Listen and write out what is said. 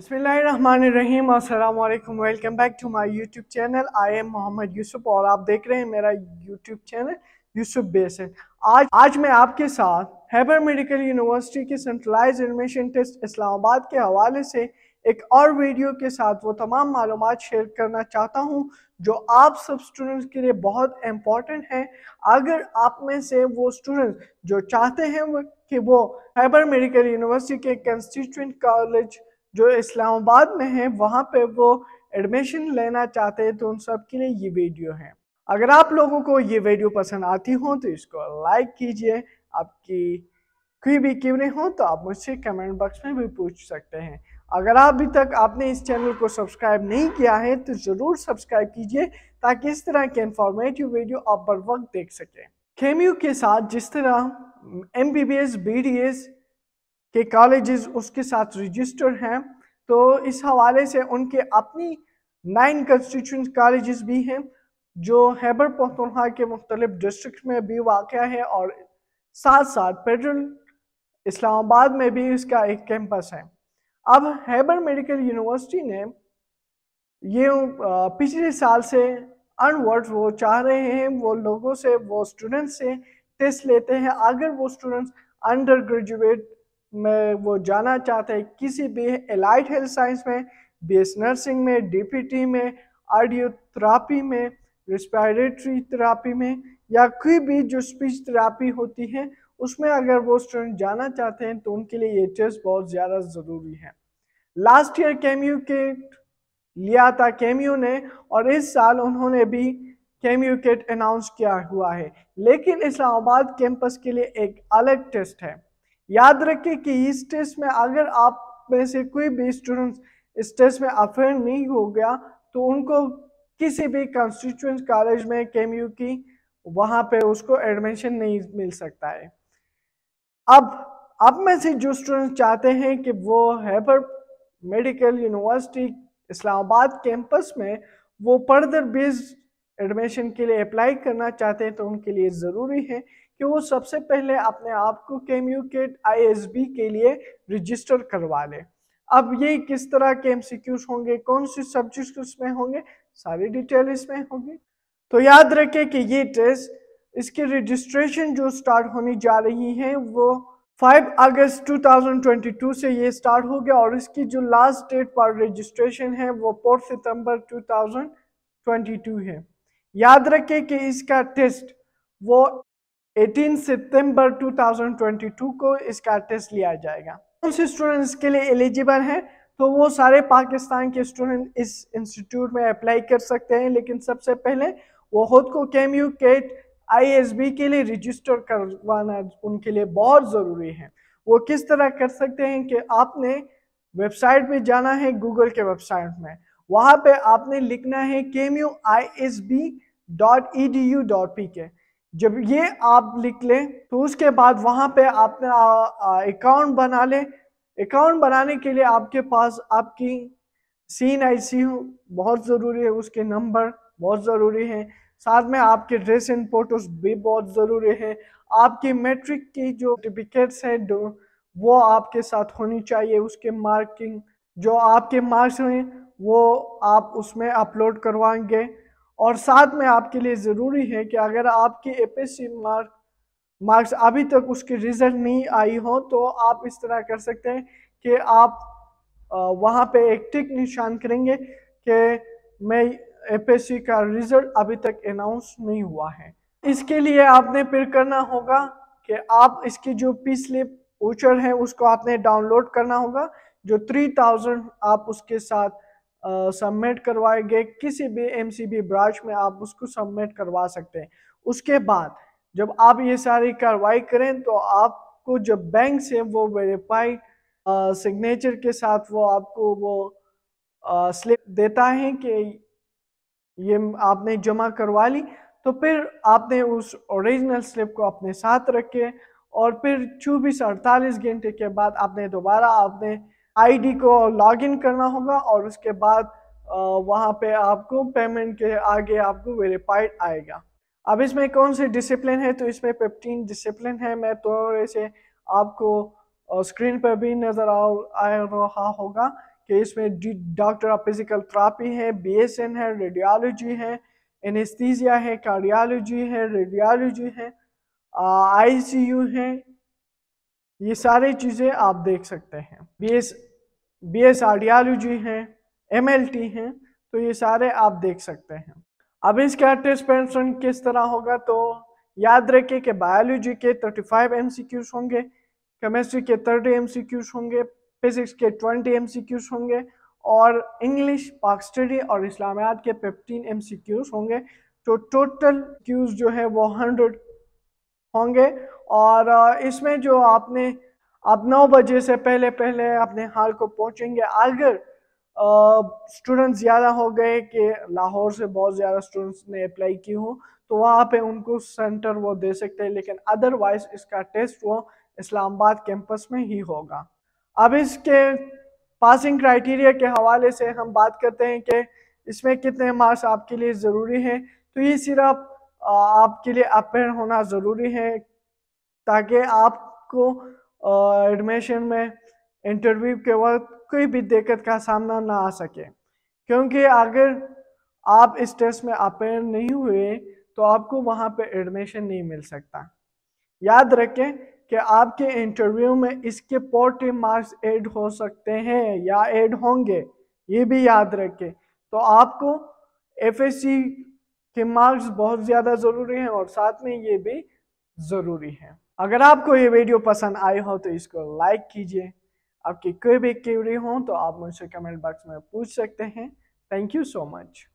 बिसमीम अल्लाम welcome back to my YouTube channel I am Mohammad Yusuf और आप देख रहे हैं मेरा यूट्यूब चैनल यूसुफ बेसन आज आज मैं आपके साथ हैबर मेडिकल यूनिवर्सिटी के सेंट्रलाइज एडमिशन टेस्ट इस्लामाबाद के हवाले से एक और वीडियो के साथ वो तमाम मालूम शेयर करना चाहता हूँ जो आप सब स्टूडेंट्स के लिए बहुत इम्पॉर्टेंट है अगर आप में से वो स्टूडेंट्स जो चाहते हैं कि वो हैबर मेडिकल यूनिवर्सिटी के कंस्टिट्यूंट कॉलेज जो इस्लामाबाद में है वहाँ पे वो एडमिशन लेना चाहते हैं तो उन सब के लिए ये वीडियो है अगर आप लोगों को ये वीडियो पसंद आती हो तो इसको लाइक कीजिए आपकी कोई भी क्यों हो तो आप मुझसे कमेंट बॉक्स में भी पूछ सकते हैं अगर आप अभी तक आपने इस चैनल को सब्सक्राइब नहीं किया है तो ज़रूर सब्सक्राइब कीजिए ताकि इस तरह के इंफॉर्मेटिव वीडियो आप बर वक्त देख सकें खेमियो के साथ जिस तरह M B B S B D S के कॉलेजेस उसके साथ रजिस्टर हैं तो इस हवाले से उनके अपनी नाइन कंस्टिट्यूंस कॉलेजेस भी हैं जो हैबर पख्तनख्वा के मुख्तलिफ डिस्ट्रिक्ट में भी वाक़ है और साथ साथ फेडरल इस्लामाबाद में भी इसका एक कैंपस है अब हैबर मेडिकल यूनिवर्सिटी ने ये पिछले साल से अनवर्ड वो चाह रहे हैं वो लोगों से वो स्टूडेंट्स से टेस्ट लेते हैं अगर वो स्टूडेंट्स अंडर ग्रेजुएट મે વો જાના ચાહતે હૈ કિસિ ભી એલાઈટ હેલ્થ સાયન્સ મે બેસ નર્સિંગ મે ડીપીટી મે ઓડિયો થેરાપી મે રેસ્પિરેટરી થેરાપી મે યા કોઈ ભી જો સ્પીચ થેરાપી હોતી હૈ ઉસમે અગર વો સ્ટુડન્ટ જાના ચાહતે હે તો ઉનકે લિયે યે ટેસ્ટ બહોત જ્યાદા જરૂરી હૈ લાસ્ટ યર કેમ્યુકેટ લિયા થા કેમ્યુને ઓર ઇસ સાલ ઉનહોને ભી કેમ્યુકેટ アナ ઉન્સ કિયા હુઆ હૈ લેકિન ઇસ્લામાબાદ કેમ્પસ કે લિયે એક અલગ ટેસ્ટ હૈ याद रखें कि इस टेस्ट में अगर आप में से कोई भी स्टूडेंट इस टेस्ट में अफेयर नहीं हो गया तो उनको किसी भी कॉन्स्टिट्यूंट कॉलेज में केम की वहां पे उसको एडमिशन नहीं मिल सकता है अब अब में से जो स्टूडेंट चाहते हैं कि वो हैपर मेडिकल यूनिवर्सिटी इस्लामाबाद कैंपस में वो फर्दर बेस्ड एडमिशन के लिए अप्लाई करना चाहते हैं तो उनके लिए ज़रूरी है कि वो सबसे पहले अपने आप को केम यू केट आई के लिए रजिस्टर करवा ले अब ये किस तरह के एम होंगे कौन से सब्जेक्ट उसमें होंगे सारी डिटेल इसमें होगी तो याद रखें कि ये टेस्ट इसके रजिस्ट्रेशन जो स्टार्ट होने जा रही है वो 5 अगस्त 2022 से ये स्टार्ट हो गया और इसकी जो लास्ट डेट पर रजिस्ट्रेशन है वो फोर्थ सितंबर 2022 है याद रखें कि इसका टेस्ट वो 18 सितंबर 2022 को इसका टेस्ट लिया जाएगा कौन से स्टूडेंट्स के लिए एलिजिबल हैं तो वो सारे पाकिस्तान के स्टूडेंट इस इंस्टीट्यूट में अप्लाई कर सकते हैं लेकिन सबसे पहले वो खुद को कैम यू केट आई के लिए रजिस्टर करवाना उनके लिए बहुत ज़रूरी है वो किस तरह कर सकते हैं कि आपने वेबसाइट पे जाना है गूगल के वेबसाइट में वहाँ पे आपने लिखना है KEM U I S B dot E D U dot P K जब ये आप लिख लें तो उसके बाद वहाँ पे आपने अकाउंट बना लें अकाउंट बनाने के लिए आपके पास आपकी सीन आई बहुत ज़रूरी है उसके नंबर बहुत ज़रूरी है साथ में आपके ड्रेस एंड फोटोज भी बहुत ज़रूरी है आपकी मेट्रिक की जो सर्टिफिकेट्स हैं वो आपके साथ होनी चाहिए उसके मार्किंग जो आपके मार्क्स हैं वो आप उसमें अपलोड करवाएंगे और साथ में आपके लिए ज़रूरी है कि अगर आपकी एपीएससी मार्क मार्क्स अभी तक उसकी रिजल्ट नहीं आई हो तो आप इस तरह कर सकते हैं कि आप वहाँ पे एक टिक निशान करेंगे कि मैं एपीएससी का रिजल्ट अभी तक अनाउंस नहीं हुआ है इसके लिए आपने फिर करना होगा कि आप इसकी जो स्लिप ऊचर है उसको आपने डाउनलोड करना होगा जो थाउजेंड आप उसके साथ सबमिट करवाएंगे किसी भी बी ब्रांच में आप उसको सबमिट करवा सकते हैं उसके बाद जब आप ये सारी कार्रवाई करें तो आपको जब बैंक से वो वेरीफाई सिग्नेचर के साथ वो आपको वो स्लिप देता है कि ये आपने जमा करवा ली तो फिर आपने उस ओरिजिनल स्लिप को अपने साथ रखे और फिर चौबीस अड़तालीस घंटे के बाद आपने दोबारा आपने आईडी को लॉगिन करना होगा और उसके बाद वहाँ पे आपको पेमेंट के आगे आपको वेरीफाइड आएगा अब इसमें कौन सी डिसिप्लिन है तो इसमें फिफ्टीन डिसिप्लिन है मैं तो से आपको स्क्रीन पर भी नज़र आ रहा होगा कि इसमें डॉक्टर ऑफ फिजिकल थ्रापी है बीएसएन है रेडियोलॉजी है एनेस्थीजिया है कार्डियोलॉजी है रेडियोलॉजी है आईसीयू है ये सारी चीज़ें आप देख सकते हैं बी बी एस आर्डियोलॉजी है एम एल टी है तो ये सारे आप देख सकते हैं अब इसका टेस्ट पेंशन किस तरह होगा तो याद रखे कि बायोलॉजी के 35 क्यूज होंगे केमिस्ट्री के 30 क्यूज होंगे फिजिक्स के 20 क्यूज होंगे और इंग्लिश पाक स्टडी और इस्लामियात के 15 एमसीक्यूज होंगे तो टोटल क्यूज जो है वो 100 होंगे और इसमें जो आपने आप नौ बजे से पहले पहले अपने हाल को पहुंचेंगे अगर स्टूडेंट्स ज़्यादा हो गए कि लाहौर से बहुत ज़्यादा स्टूडेंट्स ने अप्लाई की हो तो वहाँ पे उनको सेंटर वो दे सकते हैं लेकिन अदरवाइज इसका टेस्ट वो इस्लामाबाद कैंपस में ही होगा अब इसके पासिंग क्राइटेरिया के हवाले से हम बात करते हैं कि इसमें कितने मार्क्स आपके लिए ज़रूरी हैं तो ये सिर्फ आपके लिए अपेयर होना ज़रूरी है ताकि आपको एडमिशन में इंटरव्यू के वक्त कोई भी दिक्कत का सामना ना आ सके क्योंकि अगर आप इस टेस्ट में अपेयर नहीं हुए तो आपको वहाँ पे एडमिशन नहीं मिल सकता याद रखें कि आपके इंटरव्यू में इसके फोर्टी मार्क्स ऐड हो सकते हैं या ऐड होंगे ये भी याद रखें तो आपको एफ के मार्क्स बहुत ज़्यादा ज़रूरी हैं और साथ में ये भी ज़रूरी है अगर आपको ये वीडियो पसंद आई हो तो इसको लाइक कीजिए आपकी कोई भी क्यूरी हो तो आप मुझसे कमेंट बॉक्स में पूछ सकते हैं थैंक यू सो मच